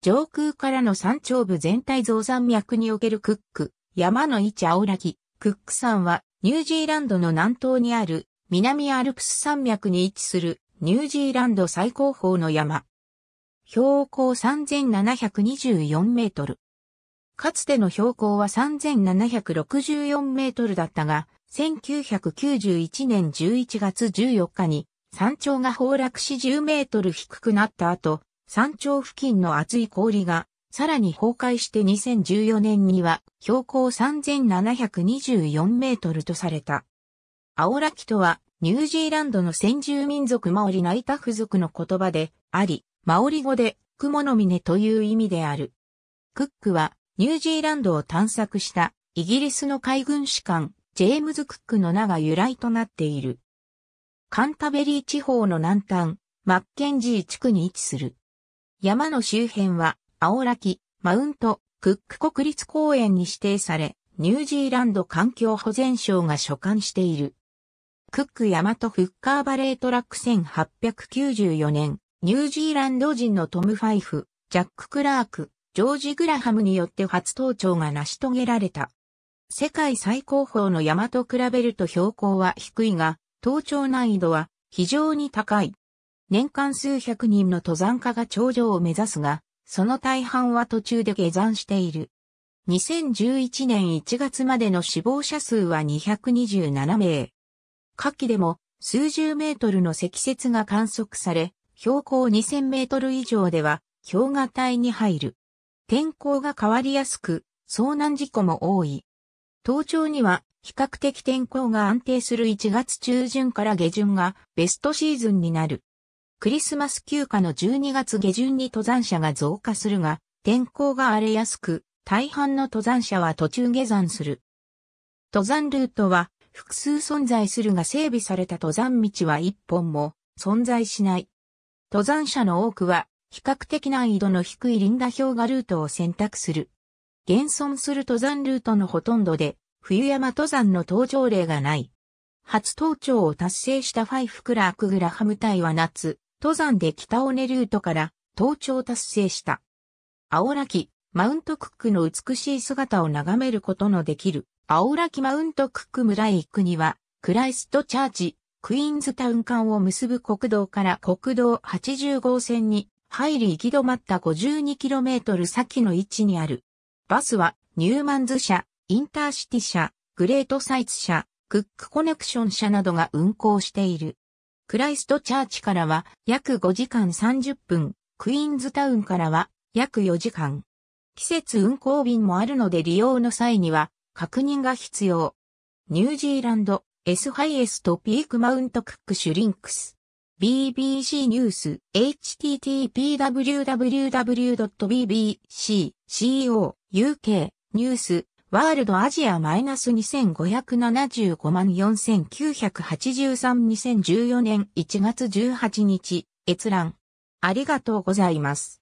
上空からの山頂部全体増山脈におけるクック、山の位置青らき、クック山はニュージーランドの南東にある南アルプス山脈に位置するニュージーランド最高峰の山。標高3724メートル。かつての標高は3764メートルだったが、1991年11月14日に山頂が崩落し10メートル低くなった後、山頂付近の厚い氷が、さらに崩壊して2014年には標高3724メートルとされた。アオラキとは、ニュージーランドの先住民族マオリナイタフ族の言葉であり、マオリ語で雲の峰という意味である。クックはニュージーランドを探索したイギリスの海軍士官ジェームズ・クックの名が由来となっている。カンタベリー地方の南端、マッケンジー地区に位置する。山の周辺は、青ラキ、マウント、クック国立公園に指定され、ニュージーランド環境保全省が所管している。クック山とフッカーバレートラック1894年、ニュージーランド人のトム・ファイフ、ジャック・クラーク、ジョージ・グラハムによって初登頂が成し遂げられた。世界最高峰の山と比べると標高は低いが、登頂難易度は非常に高い。年間数百人の登山家が頂上を目指すが、その大半は途中で下山している。2011年1月までの死亡者数は227名。夏季でも数十メートルの積雪が観測され、標高2000メートル以上では氷河帯に入る。天候が変わりやすく、遭難事故も多い。登頂には比較的天候が安定する1月中旬から下旬がベストシーズンになる。クリスマス休暇の12月下旬に登山者が増加するが、天候が荒れやすく、大半の登山者は途中下山する。登山ルートは複数存在するが整備された登山道は一本も存在しない。登山者の多くは比較的難易度の低いリンダ氷河ルートを選択する。現存する登山ルートのほとんどで冬山登山の登場例がない。初登頂を達成したファイフ・クラーク・グラハム隊は夏、登山で北尾根ルートから登頂達成した。青らきマウントクックの美しい姿を眺めることのできる青らきマウントクック村へ行くには、クライストチャーチ、クイーンズタウン間を結ぶ国道から国道80号線に入り行き止まった 52km 先の位置にある。バスはニューマンズ社、インターシティ社、グレートサイツ社、クックコネクション社などが運行している。クライストチャーチからは約5時間30分、クイーンズタウンからは約4時間。季節運行便もあるので利用の際には確認が必要。ニュージーランド、S ハイエストピークマウントクックシュリンクス。BBC ニュース、http://www.bbc.co.uk ニュースワールドアジアマイナス2575万49832014年1月18日、閲覧。ありがとうございます。